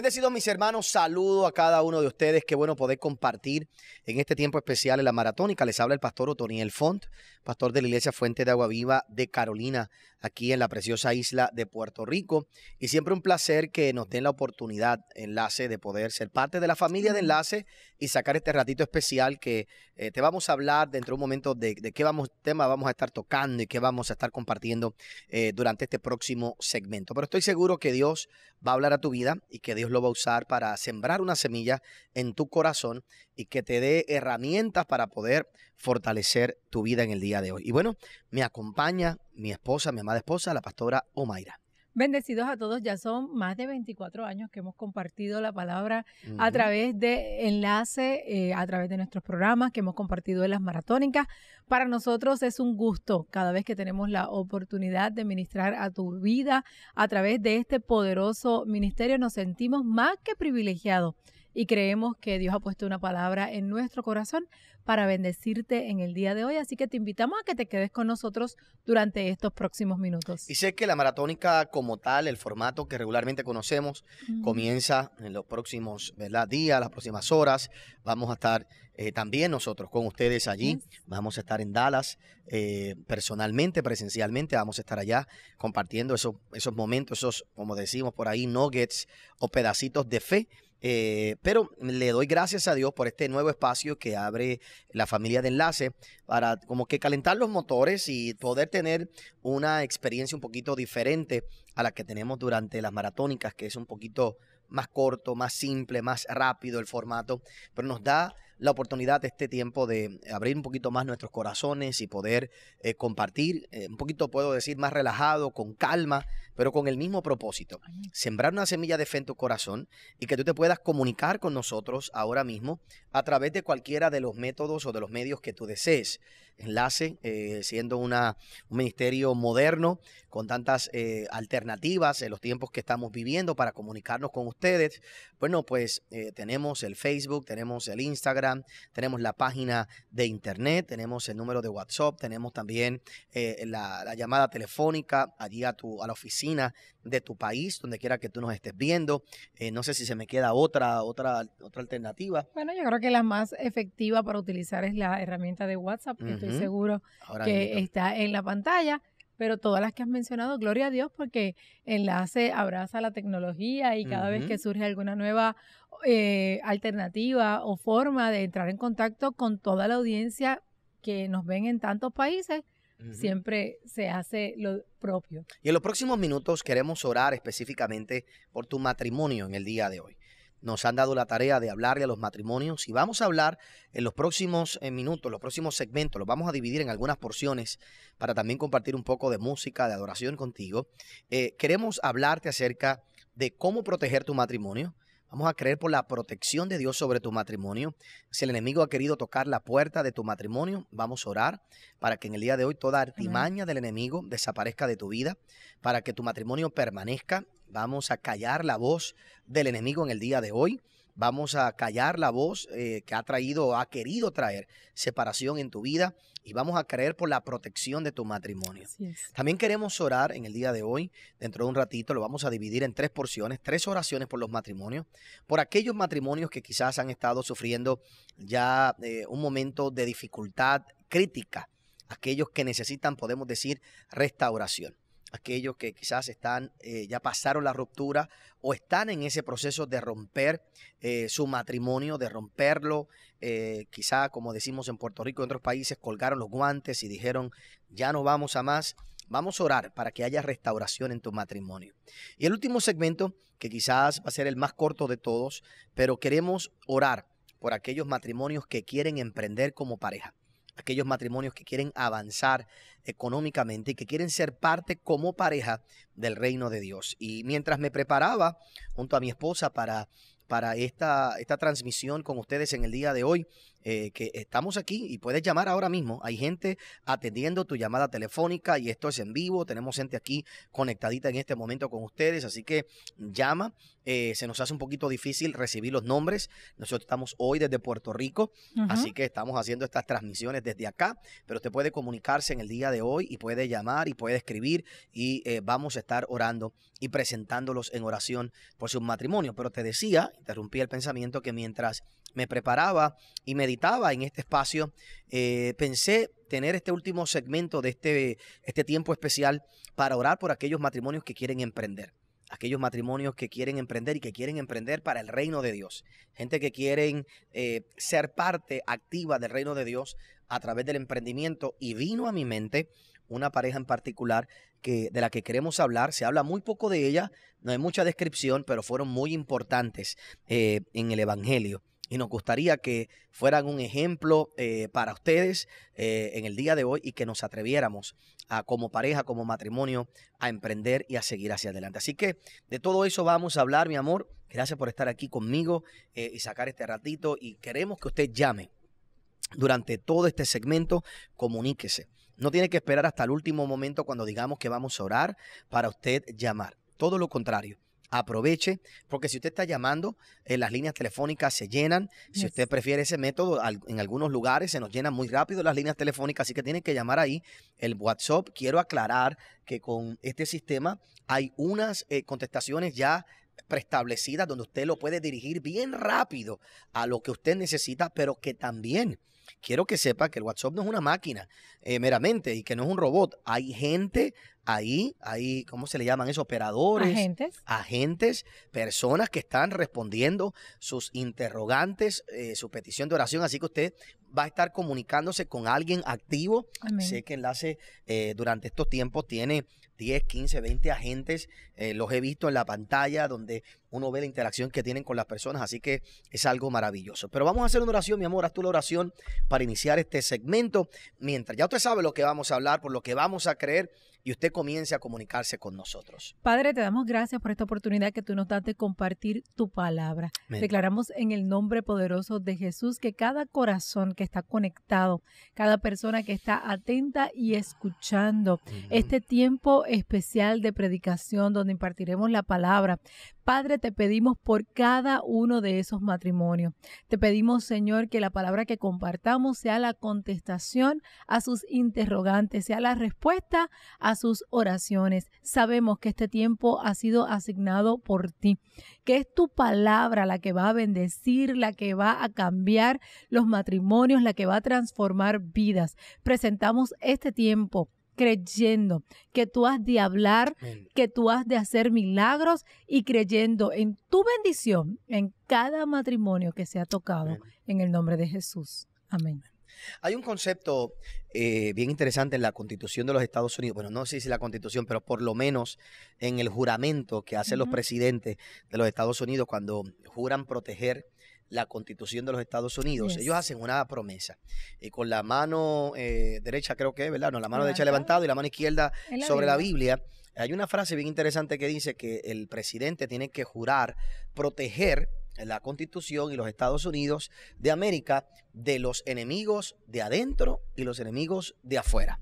Bendecidos mis hermanos, saludo a cada uno de ustedes. Qué bueno poder compartir en este tiempo especial en la maratónica. Les habla el pastor Otoniel Font, pastor de la iglesia Fuente de Agua Viva de Carolina, aquí en la preciosa isla de Puerto Rico. Y siempre un placer que nos den la oportunidad, Enlace, de poder ser parte de la familia de Enlace y sacar este ratito especial que eh, te vamos a hablar dentro de un momento de, qué vamos, tema vamos a estar tocando y qué vamos a estar compartiendo eh, durante este próximo segmento. Pero estoy seguro que Dios va a hablar a tu vida y que Dios lo va a usar para sembrar una semilla en tu corazón y que te dé herramientas para poder fortalecer tu vida en el día de hoy. Y bueno, me acompaña mi esposa, mi amada esposa, la pastora Omaira. Bendecidos a todos, ya son más de 24 años que hemos compartido la palabra a través de enlace, eh, a través de nuestros programas que hemos compartido en las maratónicas. Para nosotros es un gusto cada vez que tenemos la oportunidad de ministrar a tu vida a través de este poderoso ministerio. Nos sentimos más que privilegiados y creemos que Dios ha puesto una palabra en nuestro corazón para bendecirte en el día de hoy. Así que te invitamos a que te quedes con nosotros durante estos próximos minutos. Y sé que la maratónica como tal, el formato que regularmente conocemos, comienza en los próximos días, las próximas horas. Vamos a estar eh, también nosotros con ustedes allí. Vamos a estar en Dallas eh, personalmente, presencialmente. Vamos a estar allá compartiendo esos, esos momentos, esos, como decimos por ahí, nuggets o pedacitos de fe eh, pero le doy gracias a Dios por este nuevo espacio que abre la familia de Enlace para como que calentar los motores y poder tener una experiencia un poquito diferente a la que tenemos durante las maratónicas, que es un poquito más corto, más simple, más rápido el formato, pero nos da la oportunidad, de este tiempo de abrir un poquito más nuestros corazones y poder eh, compartir, eh, un poquito puedo decir más relajado, con calma, pero con el mismo propósito. Sembrar una semilla de fe en tu corazón y que tú te puedas comunicar con nosotros ahora mismo a través de cualquiera de los métodos o de los medios que tú desees. Enlace, eh, siendo una, un ministerio moderno, con tantas alternativas en los tiempos que estamos viviendo para comunicarnos con ustedes. Bueno, pues tenemos el Facebook, tenemos el Instagram, tenemos la página de internet, tenemos el número de WhatsApp, tenemos también eh, la, llamada telefónica allí a, tu, a la oficina de tu país, donde quiera que tú nos estés viendo. Eh, no sé si se me queda otra, otra, otra alternativa. Bueno, yo creo que la más efectiva para utilizar es la herramienta de WhatsApp, que estoy seguro que está en la pantalla pero todas las que has mencionado, gloria a Dios, porque Enlace abraza la tecnología y cada vez que surge alguna nueva eh, alternativa o forma de entrar en contacto con toda la audiencia que nos ven en tantos países, siempre se hace lo propio. Y en los próximos minutos queremos orar específicamente por tu matrimonio en el día de hoy nos han dado la tarea de hablarle a los matrimonios y vamos a hablar en los próximos eh, minutos, los próximos segmentos, los vamos a dividir en algunas porciones para también compartir un poco de música, de adoración contigo. Eh, queremos hablarte acerca de cómo proteger tu matrimonio. Vamos a creer por la protección de Dios sobre tu matrimonio. Si el enemigo ha querido tocar la puerta de tu matrimonio, vamos a orar para que en el día de hoy toda artimaña del enemigo desaparezca de tu vida, para que tu matrimonio permanezca Vamos a callar la voz del enemigo en el día de hoy. Vamos a callar la voz eh, que ha traído, ha querido traer separación en tu vida y vamos a creer por la protección de tu matrimonio. También queremos orar en el día de hoy, dentro de un ratito lo vamos a dividir en tres porciones, tres oraciones por los matrimonios, por aquellos matrimonios que quizás han estado sufriendo ya eh, un momento de dificultad crítica, aquellos que necesitan, podemos decir, restauración aquellos que quizás están, eh, ya pasaron la ruptura o están en ese proceso de romper eh, su matrimonio, de romperlo. Eh, quizá quizás, como decimos en Puerto Rico y en otros países, colgaron los guantes y dijeron, ya no vamos a más. Vamos a orar para que haya restauración en tu matrimonio. Y el último segmento, que quizás va a ser el más corto de todos, pero queremos orar por aquellos matrimonios que quieren emprender como pareja aquellos matrimonios que quieren avanzar económicamente y que quieren ser parte como pareja del reino de Dios. Y mientras me preparaba junto a mi esposa para, para esta, esta transmisión con ustedes en el día de hoy, eh, que estamos aquí y puedes llamar ahora mismo. Hay gente atendiendo tu llamada telefónica y esto es en vivo. Tenemos gente aquí conectadita en este momento con ustedes, así que llama. Eh, se nos hace un poquito difícil recibir los nombres. Nosotros estamos hoy desde Puerto Rico, así que estamos haciendo estas transmisiones desde acá, pero usted puede comunicarse en el día de hoy y puede llamar y puede escribir y eh, vamos a estar orando y presentándolos en oración por su matrimonio. Pero te decía, interrumpí el pensamiento que mientras me preparaba y me en este espacio, eh, pensé tener este último segmento de este, este tiempo especial para orar por aquellos matrimonios que quieren emprender aquellos matrimonios que quieren emprender y que quieren emprender para el reino de Dios. Gente que quieren eh, ser parte activa del reino de Dios a través del emprendimiento. Y vino a mi mente una pareja en particular que, de la que queremos hablar. Se habla muy poco de ella, no hay mucha descripción, pero fueron muy importantes eh, en el Evangelio y nos gustaría que fueran un ejemplo eh, para ustedes eh, en el día de hoy y que nos atreviéramos a, como pareja, como matrimonio, a emprender y a seguir hacia adelante. Así que de todo eso vamos a hablar, mi amor. Gracias por estar aquí conmigo eh, y sacar este ratito y queremos que usted llame durante todo este segmento, comuníquese. No tiene que esperar hasta el último momento cuando digamos que vamos a orar para usted llamar. Todo lo contrario aproveche, porque si usted está llamando, eh, las líneas telefónicas se llenan. Si usted prefiere ese método, en algunos lugares se nos llenan muy rápido las líneas telefónicas, así que tiene que llamar ahí el WhatsApp. Quiero aclarar que con este sistema hay unas eh, contestaciones ya preestablecidas donde usted lo puede dirigir bien rápido a lo que usted necesita, pero que también quiero que sepa que el WhatsApp no es una máquina eh, meramente y que no es un robot. Hay gente ahí ahí, ¿cómo se le llaman esos? Operadores. Agentes. Agentes, personas que están respondiendo sus interrogantes, eh, su petición de oración. Así que usted va a estar comunicándose con alguien activo. Sé que Enlace eh, durante estos tiempos tiene 10, 15, 20 agentes. Eh, los he visto en la pantalla donde uno ve la interacción que tienen con las personas. Así que es algo maravilloso. Pero vamos a hacer una oración, mi amor. Haz tú la oración para iniciar este segmento. Mientras ya usted sabe lo que vamos a hablar, por lo que vamos a creer y usted comience a comunicarse con nosotros. Padre, te damos gracias por esta oportunidad que tú nos das de compartir tu palabra. Declaramos en el nombre poderoso de Jesús que cada corazón que está conectado, cada persona que está atenta y escuchando este tiempo especial de predicación donde impartiremos la palabra, Padre, te pedimos por cada uno de esos matrimonios. Te pedimos, Señor, que la palabra que compartamos sea la contestación a sus interrogantes, sea la respuesta a sus oraciones. Sabemos que este tiempo ha sido asignado por ti, que es tu palabra la que va a bendecir, la que va a cambiar los matrimonios, la que va a transformar vidas. Presentamos este tiempo creyendo que tú has de hablar, que tú has de hacer milagros y creyendo en tu bendición en cada matrimonio que se ha tocado en el nombre de Jesús. Amén. Hay un concepto eh, bien interesante en la Constitución de los Estados Unidos. Bueno, no sé si es la Constitución, pero por lo menos en el juramento que hacen los presidentes de los Estados Unidos cuando juran proteger la Constitución de los Estados Unidos. Ellos hacen una promesa. Y eh, con la mano eh, derecha, creo que es, ¿verdad? No, la mano derecha levantada y la mano izquierda sobre la Biblia. Hay una frase bien interesante que dice que el presidente tiene que jurar proteger la Constitución y los Estados Unidos de América de los enemigos de adentro y los enemigos de afuera.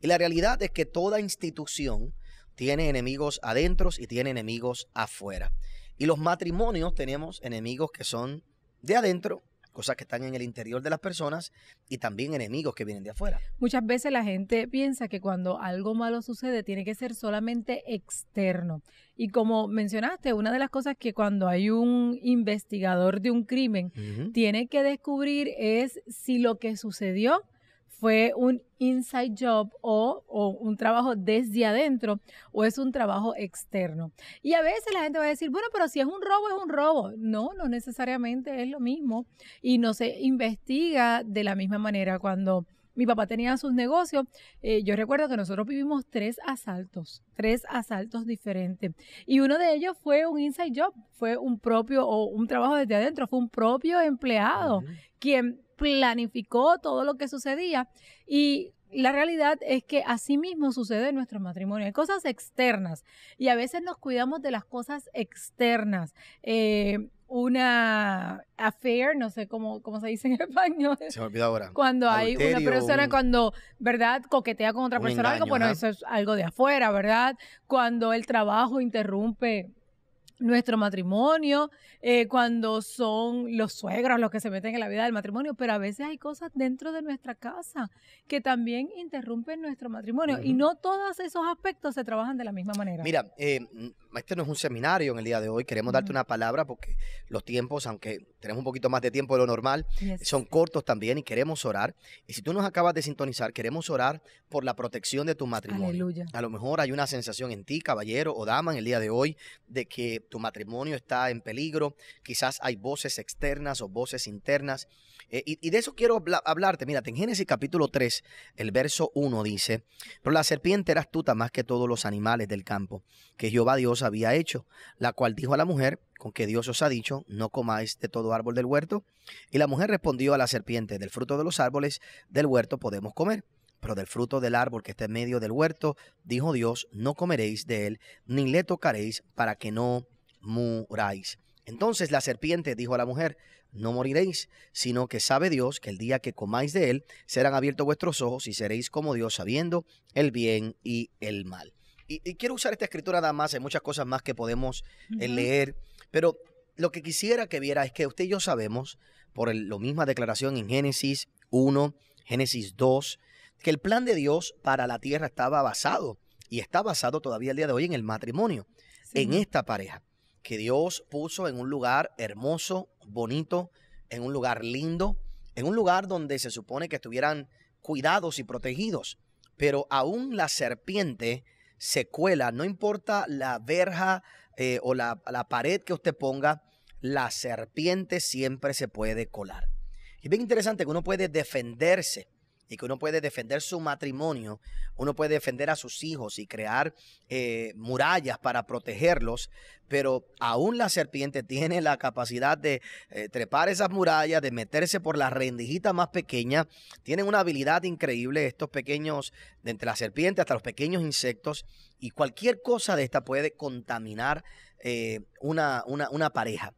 Y la realidad es que toda institución tiene enemigos adentro y tiene enemigos afuera. Y los matrimonios tenemos enemigos que son de adentro, cosas que están en el interior de las personas y también enemigos que vienen de afuera. Muchas veces la gente piensa que cuando algo malo sucede tiene que ser solamente externo. Y como mencionaste, una de las cosas que cuando hay un investigador de un crimen tiene que descubrir es si lo que sucedió fue un inside job o, un trabajo desde adentro o es un trabajo externo. Y a veces la gente va a decir, bueno, pero si es un robo, es un robo. No, no necesariamente es lo mismo y no se investiga de la misma manera cuando mi papá tenía sus negocios. Eh, yo recuerdo que nosotros vivimos tres asaltos, tres asaltos diferentes. Y uno de ellos fue un inside job, fue un propio o un trabajo desde adentro, fue un propio empleado quien planificó todo lo que sucedía y la realidad es que así mismo sucede en nuestro matrimonio. Hay cosas externas y a veces nos cuidamos de las cosas externas. Eh, una affair, no sé cómo, cómo se dice en español. Se me olvidó ahora. Cuando hay una persona, cuando, ¿verdad? Coquetea con otra persona, algo, bueno, eso es algo de afuera, ¿verdad? Cuando el trabajo interrumpe nuestro matrimonio, eh, cuando son los suegros los que se meten en la vida del matrimonio, pero a veces hay cosas dentro de nuestra casa que también interrumpen nuestro matrimonio y no todos esos aspectos se trabajan de la misma manera. Mira, eh, mm, este no es un seminario en el día de hoy, queremos darte una palabra porque los tiempos, aunque tenemos un poquito más de tiempo de lo normal, son cortos también y queremos orar. Y si tú nos acabas de sintonizar, queremos orar por la protección de tu matrimonio. A lo mejor hay una sensación en ti, caballero o dama, en el día de hoy, de que tu matrimonio está en peligro, quizás hay voces externas o voces internas. Eh, y, de eso quiero hablarte. Mira, en Génesis capítulo 3, el verso 1 dice, pero la serpiente era astuta más que todos los animales del campo que Jehová Dios había hecho, la cual dijo a la mujer, con que Dios os ha dicho, no comáis de todo árbol del huerto. Y la mujer respondió a la serpiente, del fruto de los árboles del huerto podemos comer. Pero del fruto del árbol que está en medio del huerto, dijo Dios, no comeréis de él, ni le tocaréis para que no muráis. Entonces la serpiente dijo a la mujer, no moriréis, sino que sabe Dios que el día que comáis de él serán abiertos vuestros ojos y seréis como Dios sabiendo el bien y el mal. Y, quiero usar esta escritura nada más, hay muchas cosas más que podemos eh, leer, pero lo que quisiera que viera es que usted y yo sabemos, por la misma declaración en Génesis 1, Génesis 2, que el plan de Dios para la tierra estaba basado y está basado todavía el día de hoy en el matrimonio, en esta pareja que Dios puso en un lugar hermoso, bonito, en un lugar lindo, en un lugar donde se supone que estuvieran cuidados y protegidos. Pero aún la serpiente se cuela, no importa la verja eh, o la, la pared que usted ponga, la serpiente siempre se puede colar. Es bien interesante que uno puede defenderse y que uno puede defender su matrimonio, uno puede defender a sus hijos y crear eh, murallas para protegerlos, pero aún la serpiente tiene la capacidad de eh, trepar esas murallas, de meterse por la rendijita más pequeña. Tienen una habilidad increíble estos pequeños, de entre la serpiente hasta los pequeños insectos, y cualquier cosa de esta puede contaminar eh, una pareja.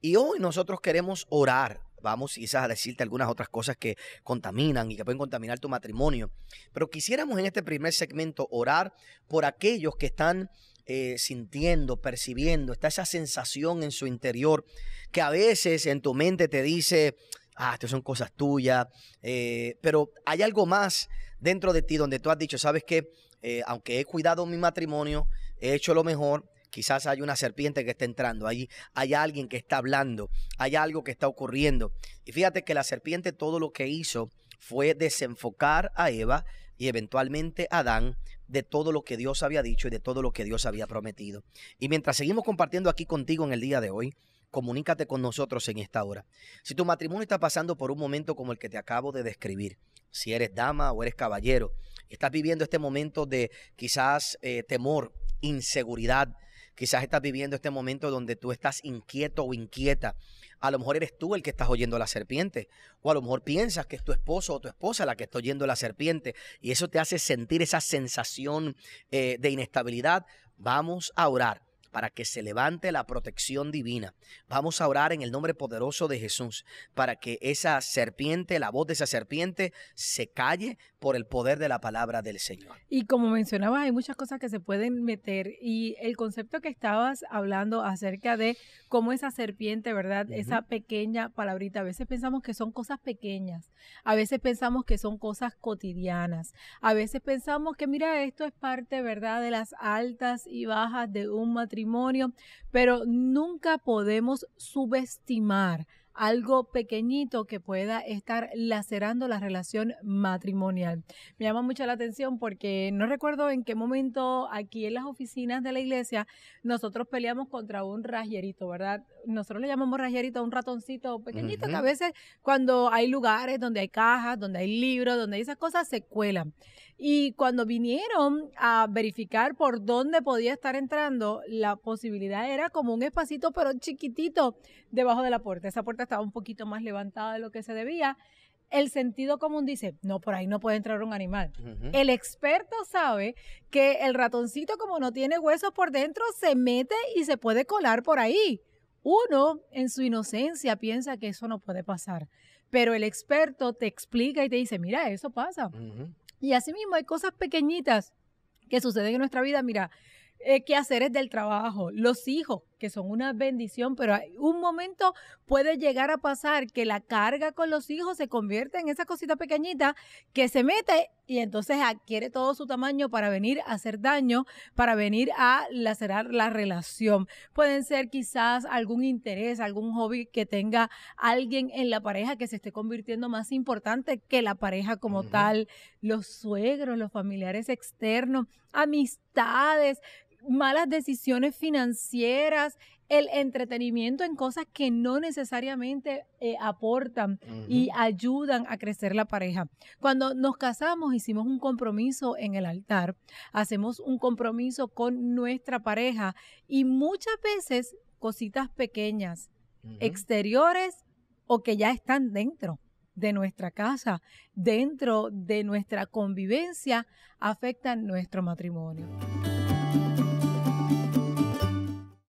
Y hoy nosotros queremos orar vamos quizás a decirte algunas otras cosas que contaminan y que pueden contaminar tu matrimonio. Pero quisiéramos en este primer segmento orar por aquellos que están eh, sintiendo, percibiendo, está esa sensación en su interior que a veces en tu mente te dice, ah, esto son cosas tuyas, eh, pero hay algo más dentro de ti donde tú has dicho, sabes que eh, aunque he cuidado mi matrimonio, he hecho lo mejor, Quizás hay una serpiente que está entrando, hay, hay alguien que está hablando, hay algo que está ocurriendo. Y fíjate que la serpiente todo lo que hizo fue desenfocar a Eva y eventualmente a Adán de todo lo que Dios había dicho y de todo lo que Dios había prometido. Y mientras seguimos compartiendo aquí contigo en el día de hoy, comunícate con nosotros en esta hora. Si tu matrimonio está pasando por un momento como el que te acabo de describir, si eres dama o eres caballero, estás viviendo este momento de quizás eh, temor, inseguridad, Quizás estás viviendo este momento donde tú estás inquieto o inquieta. A lo mejor eres tú el que estás oyendo a la serpiente. O a lo mejor piensas que es tu esposo o tu esposa la que está oyendo la serpiente. Y eso te hace sentir esa sensación eh, de inestabilidad. Vamos a orar para que se levante la protección divina. Vamos a orar en el nombre poderoso de Jesús, para que esa serpiente, la voz de esa serpiente, se calle por el poder de la palabra del Señor. Y como mencionabas, hay muchas cosas que se pueden meter y el concepto que estabas hablando acerca de cómo esa serpiente, ¿verdad? Esa pequeña palabrita, a veces pensamos que son cosas pequeñas, a veces pensamos que son cosas cotidianas, a veces pensamos que, mira, esto es parte, ¿verdad?, de las altas y bajas de un matrimonio pero nunca podemos subestimar algo pequeñito que pueda estar lacerando la relación matrimonial. Me llama mucho la atención porque no recuerdo en qué momento aquí en las oficinas de la iglesia nosotros peleamos contra un rajerito, ¿verdad? Nosotros le llamamos rajerito a un ratoncito pequeñito que a veces cuando hay lugares donde hay cajas, donde hay libros, donde hay esas cosas se cuelan. Y cuando vinieron a verificar por dónde podía estar entrando, la posibilidad era como un espacito, pero chiquitito, debajo de la puerta. Esa puerta estaba un poquito más levantada de lo que se debía. El sentido común dice, no, por ahí no puede entrar un animal. El experto sabe que el ratoncito, como no tiene huesos por dentro, se mete y se puede colar por ahí. Uno, en su inocencia, piensa que eso no puede pasar. Pero el experto te explica y te dice, mira, eso pasa. Y asimismo hay cosas pequeñitas que suceden en nuestra vida. Mira, eh, qué hacer es del trabajo, los hijos, que son una bendición, pero un momento puede llegar a pasar que la carga con los hijos se convierte en esa cosita pequeñita que se mete y entonces adquiere todo su tamaño para venir a hacer daño, para venir a lacerar la relación. Pueden ser quizás algún interés, algún hobby que tenga alguien en la pareja que se esté convirtiendo más importante que la pareja como tal, los suegros, los familiares externos, amistades, malas decisiones financieras, el entretenimiento en cosas que no necesariamente eh, aportan y ayudan a crecer la pareja. Cuando nos casamos hicimos un compromiso en el altar, hacemos un compromiso con nuestra pareja y muchas veces cositas pequeñas, exteriores o que ya están dentro de nuestra casa, dentro de nuestra convivencia, afectan nuestro matrimonio.